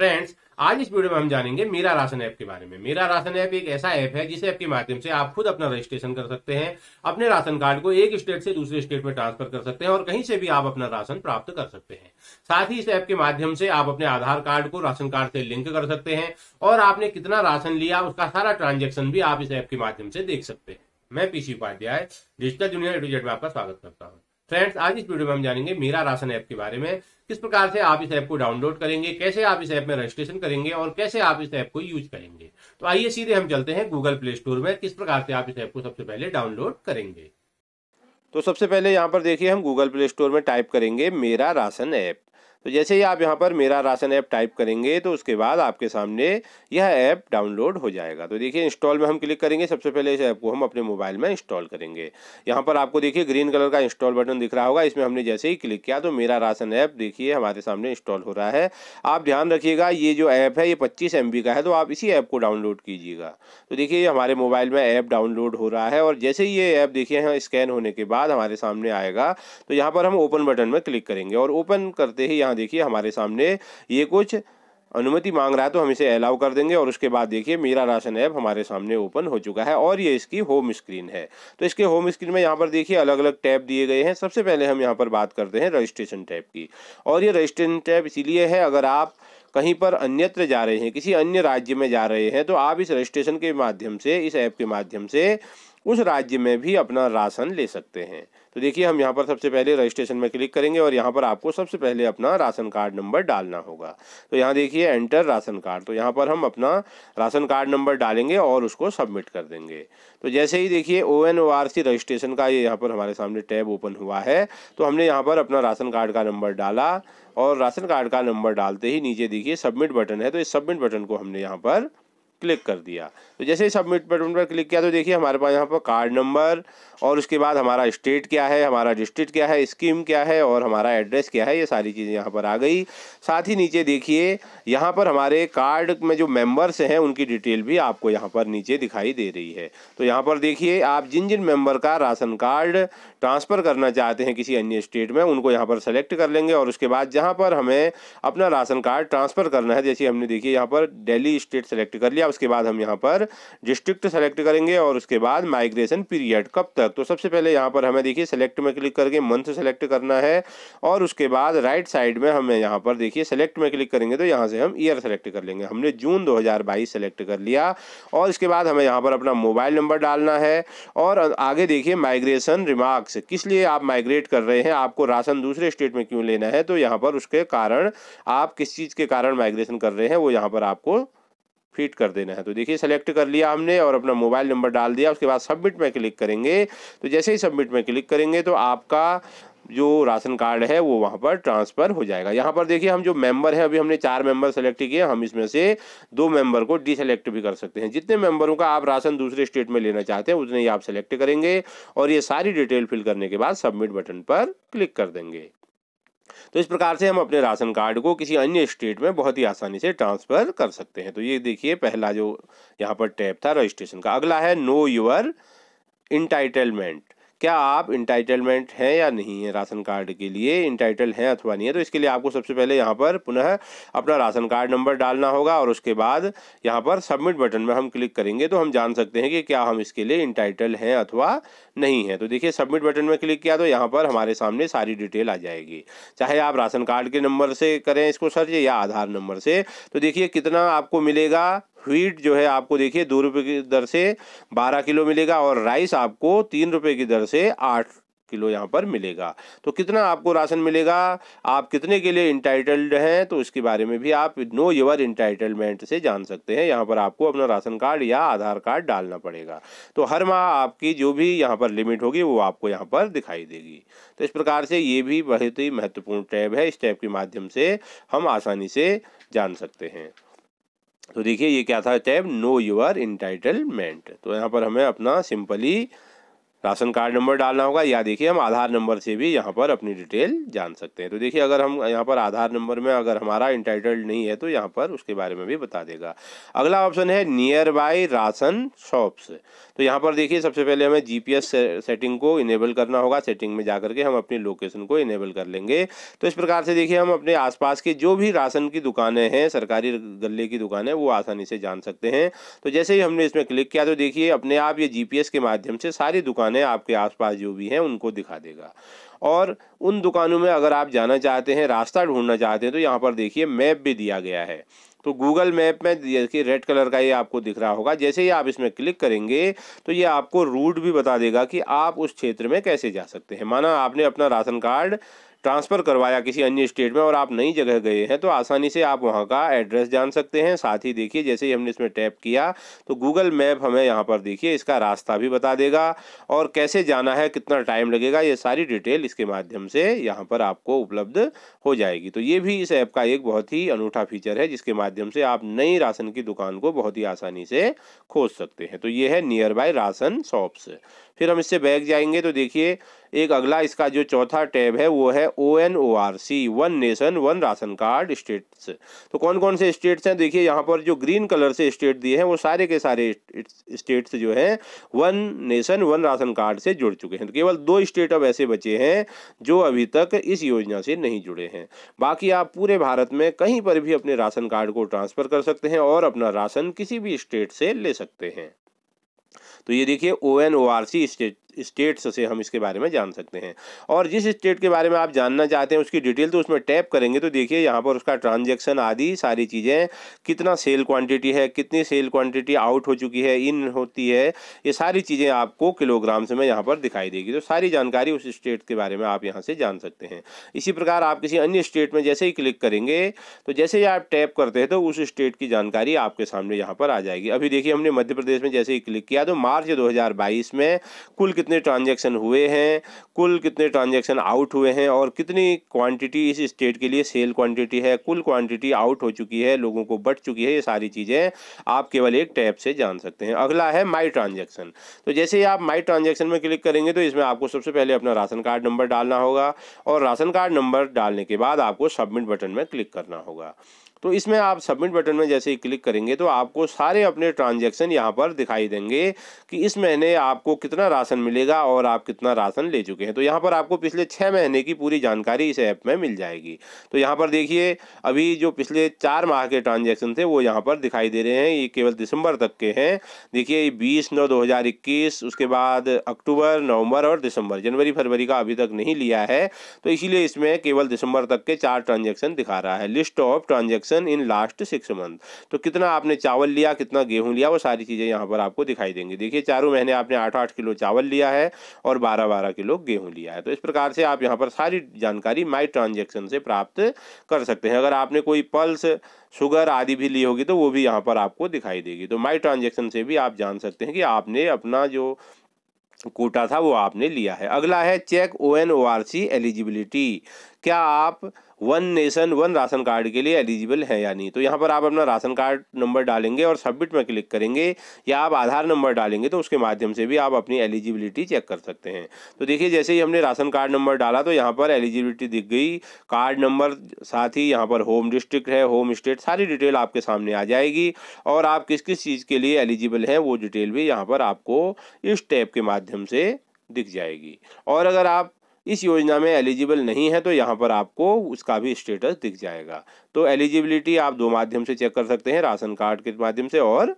friends आज इस video में हम जानेंगे मेरा राशन ऐप के बारे में मेरा राशन ऐप एक ऐसा ऐप है जिस ऐप के माध्यम से आप खुद अपना रजिस्ट्रेशन कर सकते हैं अपने राशन कार्ड को एक स्टेट से दूसरे स्टेट में ट्रांसफर कर सकते हैं और कहीं से भी आप अपना राशन प्राप्त कर सकते हैं साथ ही इस ऐप के माध्यम से आप अपने आधार कार्ड को राशन कार्ड से लिंक कर सकते हैं और आपने कितना राशन लिया उसका सारा ट्रांजेक्शन भी आप इस ऐप के माध्यम से देख सकते हैं मैं पीसी उपाध्याय डिजिटल जूनियर एडवेट में आपका स्वागत करता हूँ फ्रेंड्स आज इस वीडियो में हम जानेंगे मेरा राशन ऐप के बारे में किस प्रकार से आप इस ऐप को डाउनलोड करेंगे कैसे आप इस ऐप में रजिस्ट्रेशन करेंगे और कैसे आप इस ऐप को यूज करेंगे तो आइए सीधे हम चलते हैं गूगल प्ले स्टोर में किस प्रकार से आप इस ऐप को सबसे पहले डाउनलोड करेंगे तो सबसे पहले यहाँ पर देखिए हम गूगल प्ले स्टोर में टाइप करेंगे मेरा राशन ऐप तो जैसे ही आप यहाँ पर मेरा राशन ऐप टाइप करेंगे तो उसके बाद आपके सामने यह ऐप डाउनलोड हो जाएगा तो देखिए इंस्टॉल में हम क्लिक करेंगे सबसे पहले इस ऐप को हम अपने मोबाइल में इंस्टॉल करेंगे यहाँ पर आपको देखिए ग्रीन कलर का इंस्टॉल बटन दिख रहा होगा इसमें हमने जैसे ही क्लिक किया तो मेरा राशन ऐप देखिए हमारे सामने इंस्टॉल हो रहा है आप ध्यान रखिएगा ये जो ऐप है ये पच्चीस एम का है तो आप इसी ऐप को डाउनलोड कीजिएगा तो देखिए हमारे मोबाइल में ऐप डाउनलोड हो रहा है और जैसे ही ये ऐप देखिए स्कैन होने के बाद हमारे सामने आएगा तो यहाँ पर हम ओपन बटन में क्लिक करेंगे और ओपन करते ही यहाँ यहाँ देखिए हमारे सामने ये कुछ अनुमति मांग रहा है तो हम इसे अलाउ कर देंगे और उसके बाद देखिए मेरा राशन ऐप हमारे सामने ओपन हो चुका है और ये इसकी होम स्क्रीन है तो इसके होम स्क्रीन में यहाँ पर देखिए अलग अलग टैब दिए गए हैं सबसे पहले हम यहाँ पर बात करते हैं रजिस्ट्रेशन टैब की और ये रजिस्ट्रेशन टैब इसीलिए है अगर आप कहीं पर अन्यत्र जा रहे हैं किसी अन्य राज्य में जा रहे हैं तो आप इस रजिस्ट्रेशन के माध्यम से इस ऐप के माध्यम से उस राज्य में भी अपना राशन ले सकते हैं तो देखिए हम यहाँ पर सबसे पहले रजिस्ट्रेशन में क्लिक करेंगे और यहाँ पर आपको सबसे पहले अपना राशन कार्ड नंबर डालना होगा तो यहाँ देखिए एंटर राशन कार्ड तो यहाँ पर हम अपना राशन कार्ड नंबर डालेंगे और उसको सबमिट कर देंगे तो जैसे ही देखिए O N O R C registration का ये यहाँ पर हमारे सामने टैब ओपन हुआ है तो हमने यहाँ पर अपना राशन कार्ड का नंबर डाला और राशन कार्ड का नंबर डालते ही नीचे देखिए सबमिट बटन है तो इस सबमिट बटन को हमने यहाँ पर क्लिक कर दिया तो जैसे ही सबमिट बटन पर क्लिक किया तो देखिए हमारे पास यहाँ पर कार्ड नंबर और उसके बाद हमारा स्टेट क्या है हमारा डिस्ट्रिक्ट क्या है स्कीम क्या है और हमारा एड्रेस क्या है ये सारी चीज़ें यहाँ पर आ गई साथ ही नीचे देखिए यहाँ पर हमारे कार्ड में जो मेम्बर्स हैं उनकी डिटेल भी आपको यहाँ पर नीचे दिखाई दे रही है तो यहाँ पर देखिए आप जिन जिन मेम्बर का राशन कार्ड ट्रांसफ़र करना चाहते हैं किसी अन्य स्टेट में उनको यहाँ पर सेलेक्ट कर लेंगे और उसके बाद जहाँ पर हमें अपना राशन कार्ड ट्रांसफ़र करना है जैसे हमने देखिए यहाँ पर डेली स्टेट सेलेक्ट कर लिया उसके बाद हम यहाँ पर डिस्ट्रिक्ट सेलेक्ट करेंगे और उसके बाद माइग्रेशन पीरियड कब तक तो सबसे पहले यहाँ पर हमें देखिए सेलेक्ट में क्लिक करके मंथ सेलेक्ट करना है और उसके बाद राइट साइड में हमें यहाँ पर देखिए सेलेक्ट में क्लिक करेंगे तो यहाँ से हम ईयर सेलेक्ट कर लेंगे हमने जून दो सेलेक्ट कर लिया और इसके बाद हमें यहाँ पर अपना मोबाइल नंबर डालना है और आगे देखिए माइग्रेशन रिमार्क्स किस लिए आप माइग्रेट कर रहे हैं आपको राशन दूसरे स्टेट में क्यों लेना है तो यहाँ पर उसके कारण आप किस चीज़ के कारण माइग्रेशन कर रहे हैं वो यहाँ पर आपको फिट कर देना है तो देखिए सेलेक्ट कर लिया हमने और अपना मोबाइल नंबर डाल दिया उसके बाद सबमिट में क्लिक करेंगे तो जैसे ही सबमिट में क्लिक करेंगे तो आपका जो राशन कार्ड है वो वहाँ पर ट्रांसफ़र हो जाएगा यहाँ पर देखिए हम जो मेंबर हैं अभी हमने चार मेंबर सेलेक्ट किए हम इसमें से दो मेंबर को डिसलेक्ट भी कर सकते हैं जितने मेंबरों का आप राशन दूसरे स्टेट में लेना चाहते हैं उतने ही आप सेलेक्ट करेंगे और ये सारी डिटेल फिल करने के बाद सबमिट बटन पर क्लिक कर देंगे तो इस प्रकार से हम अपने राशन कार्ड को किसी अन्य स्टेट में बहुत ही आसानी से ट्रांसफ़र कर सकते हैं तो ये देखिए पहला जो यहाँ पर टैप था रजिस्ट्रेशन का अगला है नो योर इंटाइटलमेंट क्या आप इंटाइटलमेंट हैं या नहीं है राशन कार्ड के लिए इंटाइटल हैं अथवा नहीं है तो इसके लिए आपको सबसे पहले यहाँ पर पुनः अपना राशन कार्ड नंबर डालना होगा और उसके बाद यहाँ पर सबमिट बटन में हम क्लिक करेंगे तो हम जान सकते हैं कि क्या हम इसके लिए इंटाइटल हैं अथवा नहीं है तो देखिए सबमिट बटन में क्लिक किया तो यहाँ पर हमारे सामने सारी डिटेल आ जाएगी चाहे आप राशन कार्ड के नंबर से करें इसको सर्च या आधार नंबर से तो देखिए कितना आपको मिलेगा व्हीट जो है आपको देखिए दो रुपये की दर से बारह किलो मिलेगा और राइस आपको तीन रुपये की दर से आठ किलो यहाँ पर मिलेगा तो कितना आपको राशन मिलेगा आप कितने के लिए इंटाइटल्ड हैं तो इसके बारे में भी आप नो योर इंटाइटलमेंट से जान सकते हैं यहाँ पर आपको अपना राशन कार्ड या आधार कार्ड डालना पड़ेगा तो हर माह आपकी जो भी यहाँ पर लिमिट होगी वो आपको यहाँ पर दिखाई देगी तो इस प्रकार से ये भी बहुत ही महत्वपूर्ण टैब है इस टैब के माध्यम से हम आसानी से जान सकते हैं तो देखिए ये क्या था टैब नो यूर इंटाइटलमेंट तो यहाँ पर हमें अपना सिंपली राशन कार्ड नंबर डालना होगा या देखिए हम आधार नंबर से भी यहाँ पर अपनी डिटेल जान सकते हैं तो देखिए अगर हम यहाँ पर आधार नंबर में अगर हमारा इंटाइटल्ड नहीं है तो यहाँ पर उसके बारे में भी बता देगा अगला ऑप्शन है नियर बाय राशन शॉप्स तो यहाँ पर देखिए सबसे पहले हमें जीपीएस सेटिंग को इनेबल करना होगा सेटिंग में जा करके हम अपनी लोकेशन को इनेबल कर लेंगे तो इस प्रकार से देखिए हम अपने आसपास के जो भी राशन की दुकानें हैं सरकारी गले की दुकानें वो आसानी से जान सकते हैं तो जैसे ही हमने इसमें क्लिक किया तो देखिए अपने आप ये जीपीएस के माध्यम से सारी दुकान दुकानें आपके आसपास जो भी हैं उनको दिखा देगा और उन दुकानों में अगर आप जाना चाहते हैं रास्ता ढूंढना चाहते हैं तो यहाँ पर देखिए मैप भी दिया गया है तो गूगल मैप में देखिए रेड कलर का ये आपको दिख रहा होगा जैसे ही आप इसमें क्लिक करेंगे तो ये आपको रूट भी बता देगा कि आप उस क्षेत्र में कैसे जा सकते हैं माना आपने अपना राशन कार्ड ट्रांसफ़र करवाया किसी अन्य स्टेट में और आप नई जगह गए हैं तो आसानी से आप वहाँ का एड्रेस जान सकते हैं साथ ही देखिए जैसे ही हमने इसमें टैप किया तो गूगल मैप हमें यहाँ पर देखिए इसका रास्ता भी बता देगा और कैसे जाना है कितना टाइम लगेगा ये सारी डिटेल इसके माध्यम से यहाँ पर आपको उपलब्ध हो जाएगी तो ये भी इस ऐप का एक बहुत ही अनूठा फीचर है जिसके माध्यम से आप नई राशन की दुकान को बहुत ही आसानी से खोज सकते हैं तो ये है नियर बाय राशन शॉप्स फिर हम इससे बैग जाएंगे तो देखिए एक अगला इसका जो चौथा टैब है वो है O N O R C one nation one ration card states तो कौन कौन से स्टेट्स हैं देखिए यहाँ पर जो ग्रीन कलर से स्टेट दिए हैं वो सारे के सारे स्टेट्स जो हैं one nation one ration card से जुड़ चुके हैं तो केवल दो स्टेट अब ऐसे बचे हैं जो अभी तक इस योजना से नहीं जुड़े हैं बाकी आप पूरे भारत में कहीं पर भी अपने राशन कार्ड को ट्रांसफ़र कर सकते हैं और अपना राशन किसी भी स्टेट से ले सकते हैं तो ये देखिए O N O R C state states से हम इसके बारे में जान सकते हैं और जिस स्टेट के बारे में आप जानना चाहते हैं उसकी डिटेल तो उसमें टैप करेंगे तो देखिए यहाँ पर उसका ट्रांजेक्शन आदि सारी चीज़ें कितना सेल क्वांटिटी है कितनी सेल क्वांटिटी आउट हो चुकी है इन होती है ये सारी चीज़ें आपको किलोग्राम से में यहाँ पर दिखाई देगी तो सारी जानकारी उस स्टेट के बारे में आप यहाँ से जान सकते हैं इसी प्रकार आप किसी अन्य स्टेट में जैसे ही क्लिक करेंगे तो जैसे ही आप टैप करते हैं तो उस स्टेट की जानकारी आपके सामने यहाँ पर आ जाएगी अभी देखिए हमने मध्य प्रदेश में जैसे ही क्लिक किया तो मार्च 2022 में कुल कितने ट्रांजैक्शन हुए हैं कुल कितने ट्रांजैक्शन आउट हुए हैं और कितनी क्वांटिटी इस स्टेट के लिए सेल क्वांटिटी है कुल क्वांटिटी आउट हो चुकी है लोगों को बट चुकी है ये सारी चीज़ें आप केवल एक टैब से जान सकते हैं अगला है माई ट्रांजेक्शन तो जैसे ही आप माई ट्रांजेक्शन में क्लिक करेंगे तो इसमें आपको सबसे पहले अपना राशन कार्ड नंबर डालना होगा और राशन कार्ड नंबर डालने के बाद आपको सबमिट बटन में क्लिक करना होगा तो इसमें आप सबमिट बटन में जैसे ही क्लिक करेंगे तो आपको सारे अपने ट्रांजैक्शन यहाँ पर दिखाई देंगे कि इस महीने आपको कितना राशन मिलेगा और आप कितना राशन ले चुके हैं तो यहाँ पर आपको पिछले छः महीने की पूरी जानकारी इस ऐप में मिल जाएगी तो यहाँ पर देखिए अभी जो पिछले चार माह के ट्रांजेक्शन थे वो यहाँ पर दिखाई दे रहे हैं ये केवल दिसंबर तक के हैं देखिए बीस नौ दो हज़ार इक्कीस उसके बाद अक्टूबर नवम्बर और दिसंबर जनवरी फरवरी का अभी तक नहीं लिया है तो इसीलिए इसमें केवल दिसंबर तक के चार ट्रांजेक्शन दिखा रहा है list of transaction production in last six month तो कितना आपने चावल लिया कितना गेहूं लिया वो सारी चीज़ें यहाँ पर आपको दिखाई देंगी देखिए चारों महीने आपने आठ आठ किलो चावल लिया है और बारह बारह किलो गेहूँ लिया है तो इस प्रकार से आप यहाँ पर सारी जानकारी माई ट्रांजेक्शन से प्राप्त कर सकते हैं अगर आपने कोई पल्स शुगर आदि भी ली होगी तो वो भी यहाँ पर आपको दिखाई देगी तो माई ट्रांजेक्शन से भी आप जान सकते हैं कि आपने अपना जो कोटा था वो आपने लिया है अगला है check O N O R C eligibility क्या आप one nation one ration card के लिए एलिजिबल हैं या नहीं तो यहाँ पर आप अपना राशन कार्ड नंबर डालेंगे और सबमिट में क्लिक करेंगे या आप आधार नंबर डालेंगे तो उसके माध्यम से भी आप अपनी एलिजिबिलिटी चेक कर सकते हैं तो देखिए जैसे ही हमने राशन कार्ड नंबर डाला तो यहाँ पर एलिजिबिलिटी दिख गई कार्ड नंबर साथ ही यहाँ पर होम डिस्ट्रिक्ट है होम स्टेट सारी डिटेल आपके सामने आ जाएगी और आप किस किस चीज़ के लिए एलिजिबल हैं वो डिटेल भी यहाँ पर आपको इस टैप के माध्यम से दिख जाएगी और अगर आप इस योजना में एलिजिबल नहीं है तो यहाँ पर आपको उसका भी स्टेटस दिख जाएगा तो एलिजिबिलिटी आप दो माध्यम से चेक कर सकते हैं राशन कार्ड के माध्यम से और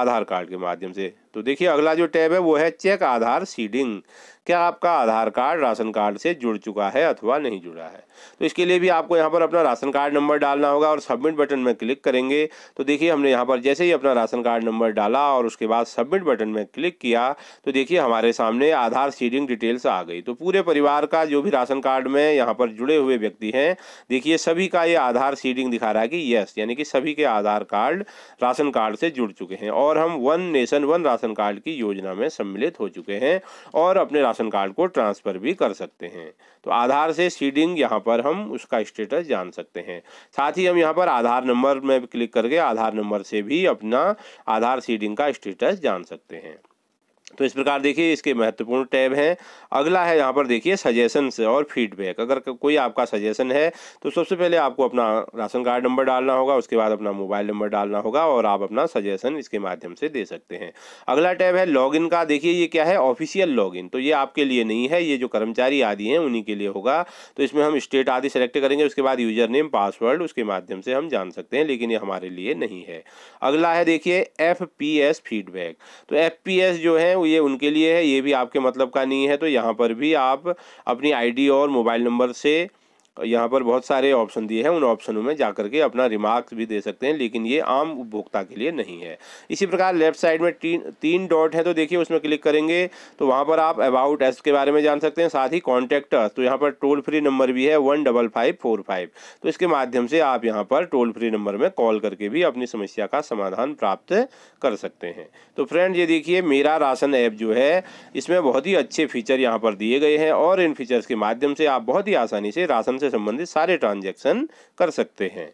आधार कार्ड के माध्यम से तो देखिए अगला जो टैब है वो है चेक आधार सीडिंग क्या आपका आधार कार्ड राशन कार्ड से जुड़ चुका है अथवा नहीं जुड़ा है तो इसके लिए भी आपको यहाँ पर अपना राशन कार्ड नंबर डालना होगा और सबमिट बटन में क्लिक करेंगे तो देखिए हमने यहाँ पर जैसे ही अपना राशन कार्ड नंबर डाला और उसके बाद सबमिट बटन में क्लिक किया तो देखिए हमारे सामने आधार सीडिंग डिटेल्स आ गई तो पूरे परिवार का जो भी राशन कार्ड में यहाँ पर जुड़े हुए व्यक्ति हैं देखिए सभी का ये आधार सीडिंग दिखा रहा है कि यस यानी कि सभी के आधार कार्ड राशन कार्ड से जुड़ चुके हैं और हम one nation one ration ration card की योजना में सम्मिलित हो चुके हैं और अपने राशन कार्ड को ट्रांसफ़र भी कर सकते हैं तो आधार से सीडिंग यहाँ पर हम उसका स्टेटस जान सकते हैं साथ ही हम यहाँ पर आधार नंबर में क्लिक करके आधार नंबर से भी अपना आधार सीडिंग का स्टेटस जान सकते हैं तो इस प्रकार देखिए इसके महत्वपूर्ण टैब हैं अगला है यहाँ पर देखिए सजेशंस और फीडबैक अगर कोई आपका सजेशन है तो सबसे पहले आपको अपना राशन कार्ड नंबर डालना होगा उसके बाद अपना मोबाइल नंबर डालना होगा और आप अपना सजेशन इसके माध्यम से दे सकते हैं अगला टैब है लॉगिन का देखिए ये क्या है ऑफिशियल लॉगिन तो ये आपके लिए नहीं है ये जो कर्मचारी आदि हैं उन्हीं के लिए होगा तो इसमें हम स्टेट आदि सेलेक्ट करेंगे उसके बाद यूजर नेम पासवर्ड उसके माध्यम से हम जान सकते हैं लेकिन ये हमारे लिए नहीं है अगला है देखिए एफ फीडबैक तो एफ जो है ये उनके लिए है ये भी आपके मतलब का नहीं है तो यहाँ पर भी आप अपनी आईडी और मोबाइल नंबर से यहाँ पर बहुत सारे ऑप्शन दिए हैं उन ऑप्शनों में जाकर के अपना रिमार्क्स भी दे सकते हैं लेकिन ये आम उपभोक्ता के लिए नहीं है इसी प्रकार लेफ्ट साइड में तीन तीन डॉट है तो देखिए उसमें क्लिक करेंगे तो वहाँ पर आप अबाउट एस के बारे में जान सकते हैं साथ ही कॉन्टैक्ट तो यहाँ पर टोल फ्री नंबर भी है one double five four five तो इसके माध्यम से आप यहाँ पर टोल फ्री नंबर में कॉल करके भी अपनी समस्या का समाधान प्राप्त कर सकते हैं तो फ्रेंड ये देखिए मेरा राशन ऐप जो है इसमें बहुत ही अच्छे फीचर यहाँ पर दिए गए हैं और इन फीचर्स के माध्यम से आप बहुत ही आसानी से राशन से संबंधित सारे ट्रांजेक्शन कर सकते हैं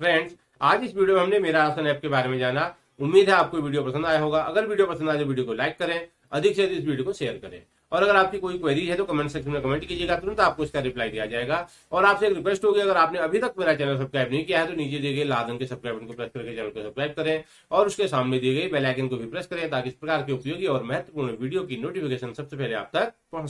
फ्रेंड्स आज इस वीडियो में हमने मेरा आसन ऐप के बारे में जाना उम्मीद है आपको वीडियो पसंद आया होगा अगर वीडियो पसंद आए तो वीडियो को लाइक करें अधिक से अधिक इस वीडियो को शेयर करें और अगर आपकी कोई क्वेरी है तो कमेंट सेक्शन में कमेंट कीजिएगा तुरंत तो आपको इसका रिप्लाई दिया जाएगा और आपसे एक रिक्वेस्ट होगी अगर आपने अभी तक मेरा चैनल सब्सक्राइब नहीं किया है तो नीचे दिए गए लाल रंग के सब्सक्राइब बटन को प्रेस करके चैनल को सब्सक्राइब करें और उसके सामने दिए गए बेलाइकन को भी प्रेस करें ताकि इस प्रकार के उपयोगी और महत्वपूर्ण वीडियो की नोटिफिकेशन सबसे पहले आप तक पहुंच